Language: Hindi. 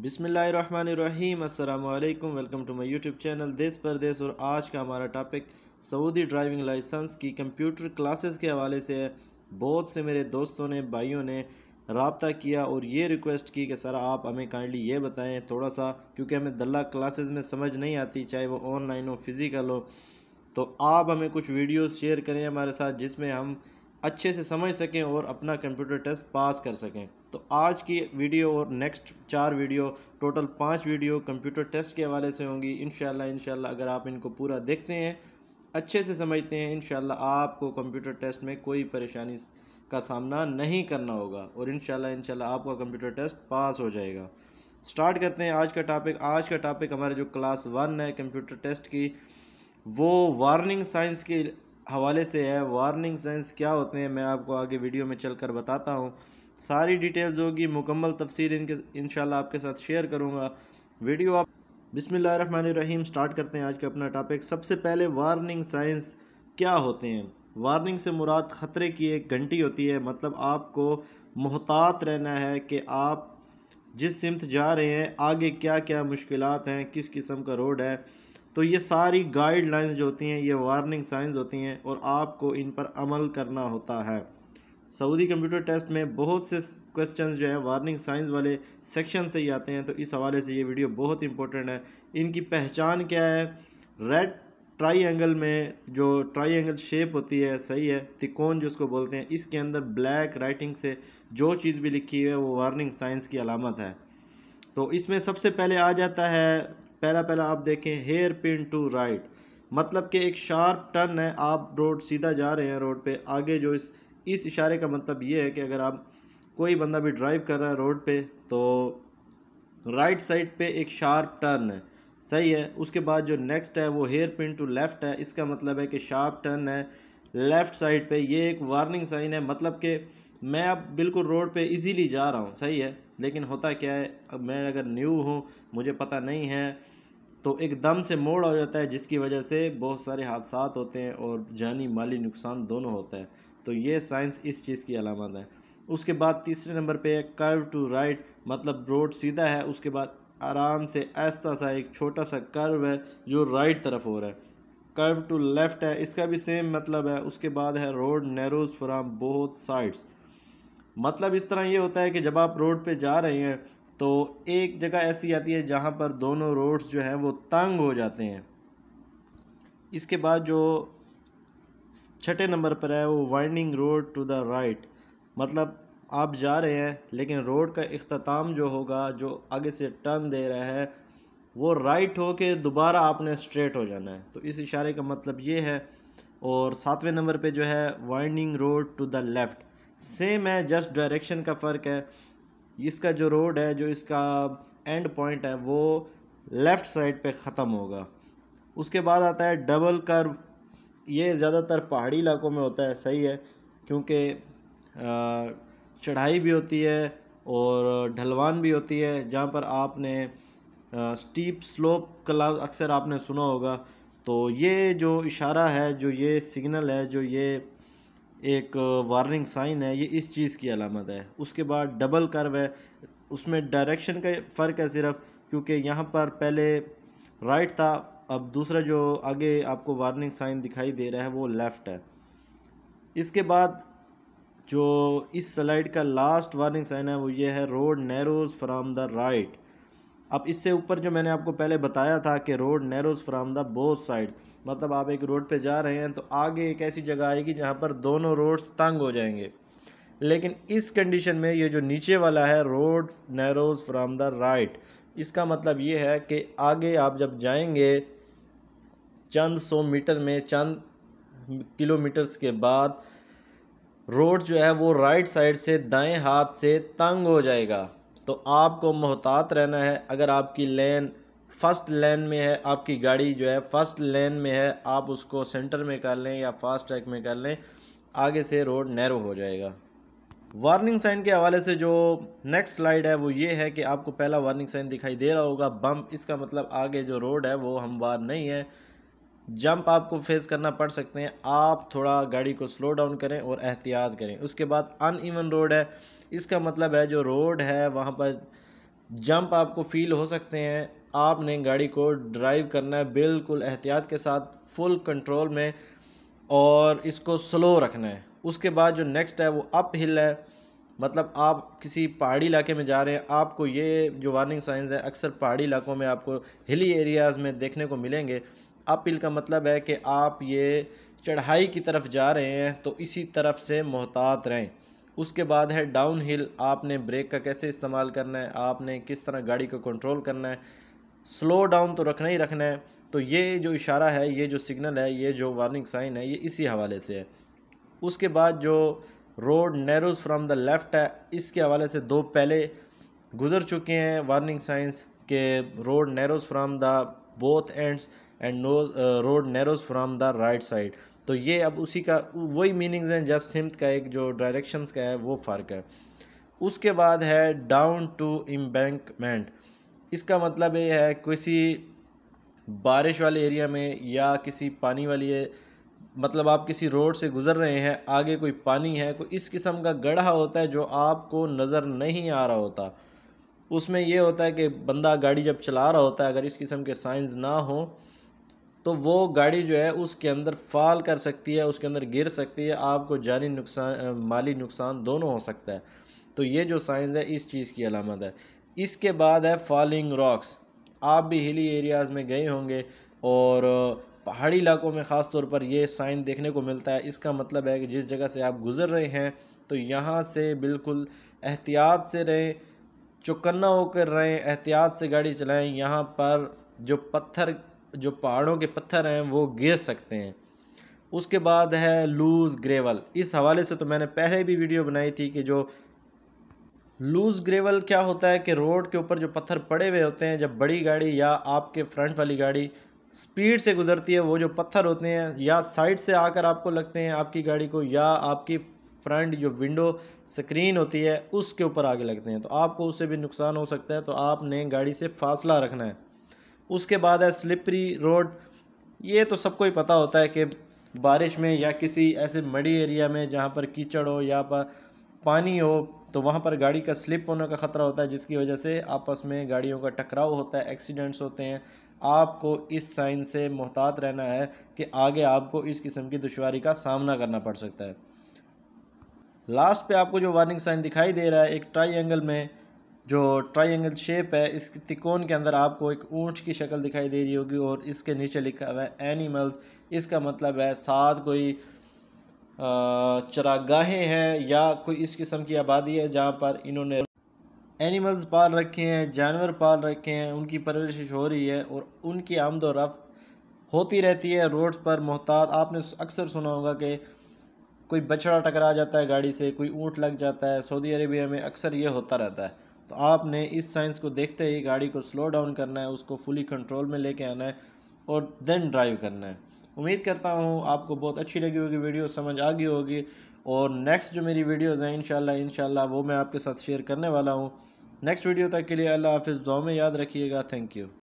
बिसमीम अल्लाम welcome to my YouTube channel देश परदेश और आज का हमारा टॉपिक सऊदी ड्राइविंग लाइसेंस की कंप्यूटर क्लासेस के हवाले से है बहुत से मेरे दोस्तों ने भाइयों ने रबता किया और ये रिक्वेस्ट की कि सर आप हमें काइंडली ये बताएं थोड़ा सा क्योंकि हमें दल्ला क्लासेस में समझ नहीं आती चाहे वो ऑनलाइन हो फिज़िकल हो तो आप हमें कुछ वीडियोस शेयर करें हमारे साथ जिसमें हम अच्छे से समझ सकें और अपना कंप्यूटर टेस्ट पास कर सकें तो आज की वीडियो और नेक्स्ट चार वीडियो टोटल पाँच वीडियो कंप्यूटर टेस्ट के हवाले से होंगी इन शह अगर आप इनको पूरा देखते हैं अच्छे से समझते हैं इन आपको कंप्यूटर टेस्ट में कोई परेशानी का सामना नहीं करना होगा और इन शाला आपका कंप्यूटर टेस्ट पास हो जाएगा स्टार्ट करते हैं आज का टॉपिक आज का टॉपिक हमारे जो क्लास वन है कंप्यूटर टेस्ट की वो वार्निंग साइंस के हवाले से है वार्निंग साइंस क्या होते हैं मैं आपको आगे वीडियो में चल कर बताता हूँ सारी डिटेल्स होगी मुकम्मल तफसीर इनके इन आपके साथ शेयर करूँगा वीडियो आप बिसमीम स्टार्ट करते हैं आज का अपना टॉपिक सबसे पहले वार्निंग साइंस क्या होते हैं वार्निंग से मुराद ख़तरे की एक घंटी होती है मतलब आपको मोहतात रहना है कि आप जिस सिमत जा रहे हैं आगे क्या क्या मुश्किल हैं किस किस्म का रोड है तो ये सारी गाइडलाइंस जो होती हैं ये वार्निंग साइंस होती हैं और आपको इन पर अमल करना होता है सऊदी कंप्यूटर टेस्ट में बहुत से क्वेश्चन जो हैं वार्निंग साइंस वाले सेक्शन से ही आते हैं तो इस हवाले से ये वीडियो बहुत इंपॉर्टेंट है इनकी पहचान क्या है रेड ट्राइंगल में जो ट्राइंगल शेप होती है सही है तिकोन जो उसको बोलते हैं इसके अंदर ब्लैक राइटिंग से जो चीज़ भी लिखी हुई है वो वार्निंग साइंस की अलामत है तो इसमें सबसे पहले आ जाता है पहला पहला आप देखें हेयर पिन टू राइट मतलब कि एक शार्प टर्न है आप रोड सीधा जा रहे हैं रोड पे आगे जो इस इस इशारे का मतलब ये है कि अगर आप कोई बंदा भी ड्राइव कर रहा है रोड पे तो राइट साइड पे एक शार्प टर्न है सही है उसके बाद जो नेक्स्ट है वो हेयर पिन टू लेफ़्ट है इसका मतलब है कि शार्प टर्न है लेफ़्ट साइड पे ये एक वार्निंग साइन है मतलब कि मैं अब बिल्कुल रोड पे इजीली जा रहा हूँ सही है लेकिन होता क्या है अब मैं अगर न्यू हूँ मुझे पता नहीं है तो एकदम से मोड़ हो जाता है जिसकी वजह से बहुत सारे हादसा होते हैं और जानी माली नुकसान दोनों होता है तो ये साइंस इस चीज़ की अलामत है उसके बाद तीसरे नंबर पे है कर्व टू राइट मतलब रोड सीधा है उसके बाद आराम से ऐसा सा एक छोटा सा कर्व है जो राइट तरफ हो रहा है कर्व टू लेफ़्ट है इसका भी सेम मतलब है उसके बाद है road narrows from both sides मतलब इस तरह ये होता है कि जब आप रोड पे जा रहे हैं तो एक जगह ऐसी आती है जहाँ पर दोनों रोड्स जो हैं वो तंग हो जाते हैं इसके बाद जो छठे नंबर पर है वो winding road to the right मतलब आप जा रहे हैं लेकिन रोड का अख्ताम जो होगा जो आगे से टर्न दे रहा है वो राइट हो के दोबारा आपने स्ट्रेट हो जाना है तो इस इशारे का मतलब ये है और सातवें नंबर पे जो है winding road to the left same है जस्ट डायरेक्शन का फ़र्क है इसका जो रोड है जो इसका एंड पॉइंट है वो लेफ़्ट साइड पे ख़त्म होगा उसके बाद आता है डबल कर्व ये ज़्यादातर पहाड़ी इलाकों में होता है सही है क्योंकि चढ़ाई भी होती है और ढलवान भी होती है जहाँ पर आपने स्टीप स्लोप का अक्सर आपने सुना होगा तो ये जो इशारा है जो ये सिग्नल है जो ये एक वार्निंग साइन है ये इस चीज़ की अलामत है उसके बाद डबल कर्व है उसमें डायरेक्शन का फ़र्क है सिर्फ क्योंकि यहाँ पर पहले राइट था अब दूसरा जो आगे आपको वार्निंग साइन दिखाई दे रहा है वो लेफ़्ट है इसके बाद जो इस स्लाइड का लास्ट वार्निंग साइन है वो ये है road narrows from the right अब इससे ऊपर जो मैंने आपको पहले बताया था कि road narrows from the both side मतलब आप एक रोड पे जा रहे हैं तो आगे एक ऐसी जगह आएगी जहाँ पर दोनों रोड्स तंग हो जाएंगे लेकिन इस कंडीशन में ये जो नीचे वाला है road narrows from the right इसका मतलब ये है कि आगे आप जब जाएंगे चंद सौ मीटर में चंद किलोमीटर्स के बाद रोड जो है वो राइट साइड से दाएं हाथ से तंग हो जाएगा तो आपको मोहतात रहना है अगर आपकी लेन फ़र्स्ट लेन में है आपकी गाड़ी जो है फ़र्स्ट लेन में है आप उसको सेंटर में कर लें या फास्ट ट्रैक में कर लें आगे से रोड नैरो हो जाएगा वार्निंग साइन के हवाले से जो नेक्स्ट स्लाइड है वो ये है कि आपको पहला वार्निंग साइन दिखाई दे रहा होगा बम इसका मतलब आगे जो रोड है वो हमवार नहीं है जंप आपको फेस करना पड़ सकते हैं आप थोड़ा गाड़ी को स्लो डाउन करें और एहतियात करें उसके बाद अन रोड है इसका मतलब है जो रोड है वहाँ पर जंप आपको फील हो सकते हैं आपने गाड़ी को ड्राइव करना है बिल्कुल एहतियात के साथ फुल कंट्रोल में और इसको स्लो रखना है उसके बाद जो नेक्स्ट है वो अप हिल है मतलब आप किसी पहाड़ी इलाके में जा रहे हैं आपको ये जो वार्निंग साइंस है अक्सर पहाड़ी इलाकों में आपको हिली एरियाज़ में देखने को मिलेंगे अप हिल का मतलब है कि आप ये चढ़ाई की तरफ जा रहे हैं तो इसी तरफ से मोहतात रहें उसके बाद है डाउन हिल आपने ब्रेक का कैसे इस्तेमाल करना है आपने किस तरह गाड़ी को कंट्रोल करना है स्लो डाउन तो रखना ही रखना है तो ये जो इशारा है ये जो सिग्नल है ये जो वार्निंग साइन है ये इसी हवाले से है उसके बाद जो road narrows from the left है इसके हवाले से दो पहले गुजर चुके हैं वार्निंग साइंस के road narrows from the both ends and no road narrows from the right side तो ये अब उसी का वही मीनिंग्स हैं जस्ट हिम्थ का एक जो डायरेक्शंस का है वो फ़र्क है उसके बाद है डाउन टू इम्बैंकमेंट इसका मतलब ये है किसी बारिश वाले एरिया में या किसी पानी वाली मतलब आप किसी रोड से गुज़र रहे हैं आगे कोई पानी है कोई इस किस्म का गढ़ा होता है जो आपको नज़र नहीं आ रहा होता उसमें यह होता है कि बंदा गाड़ी जब चला रहा होता है अगर इस किस्म के साइंस ना हो तो वो गाड़ी जो है उसके अंदर फाल कर सकती है उसके अंदर गिर सकती है आपको जानी नुकसान माली नुकसान दोनों हो सकता है तो ये जो साइंस है इस चीज़ की अलामत है इसके बाद है फॉलिंग रॉक्स आप भी हिली एरियाज़ में गए होंगे और पहाड़ी इलाकों में ख़ास तौर पर यह साइन देखने को मिलता है इसका मतलब है कि जिस जगह से आप गुज़र रहे हैं तो यहाँ से बिल्कुल एहतियात से रहें चुकन्ना होकर रहें एहतियात से गाड़ी चलाएं यहाँ पर जो पत्थर जो पहाड़ों के पत्थर हैं वो गिर सकते हैं उसके बाद है लूज़ ग्रेवल इस हवाले से तो मैंने पहले भी वीडियो बनाई थी कि जो लूज़ ग्रेवल क्या होता है कि रोड के ऊपर जो पत्थर पड़े हुए होते हैं जब बड़ी गाड़ी या आपके फ्रंट वाली गाड़ी स्पीड से गुजरती है वो जो पत्थर होते हैं या साइड से आकर आपको लगते हैं आपकी गाड़ी को या आपकी फ्रंट जो विंडो स्क्रीन होती है उसके ऊपर आगे लगते हैं तो आपको उससे भी नुकसान हो सकता है तो आपने गाड़ी से फासला रखना है उसके बाद है स्लिपरी रोड ये तो सबको ही पता होता है कि बारिश में या किसी ऐसे मड़ी एरिया में जहाँ पर कीचड़ हो या पर पानी हो तो वहाँ पर गाड़ी का स्लिप होने का ख़तरा होता है जिसकी वजह से आपस में गाड़ियों का टकराव होता है एक्सीडेंट्स होते हैं आपको इस साइन से मोहतात रहना है कि आगे आपको इस किस्म की दुशारी का सामना करना पड़ सकता है लास्ट पे आपको जो वार्निंग साइन दिखाई दे रहा है एक ट्राई एंगल में जो ट्रायंगल शेप है इस तिकोन के अंदर आपको एक ऊँट की शक्ल दिखाई दे रही होगी और इसके नीचे लिखा हुआ है एनिमल्स इसका मतलब है साथ कोई चरागाहें हैं या कोई इस किस्म की आबादी है जहाँ पर इन्होंने एनिमल्स पाल रखे हैं जानवर पाल रखे हैं उनकी परवरिश हो रही है और उनकी आमद रफ्त होती रहती है रोड्स पर मोहतात आपने अक्सर सुना होगा कि कोई बछड़ा टकरा जाता है गाड़ी से कोई ऊँट लग जाता है सऊदी अरबिया में अक्सर ये होता रहता है तो आपने इस साइंस को देखते ही गाड़ी को स्लो डाउन करना है उसको फुली कंट्रोल में लेके आना है और देन ड्राइव करना है उम्मीद करता हूँ आपको बहुत अच्छी लगी होगी वीडियो समझ आ गई होगी और नेक्स्ट जो मेरी वीडियोज़ हैं इनशाला इनशाला वो मैं आपके साथ शेयर करने वाला हूँ नेक्स्ट वीडियो तक के लिए अल्लाह हाफ दुआ में याद रखिएगा थैंक यू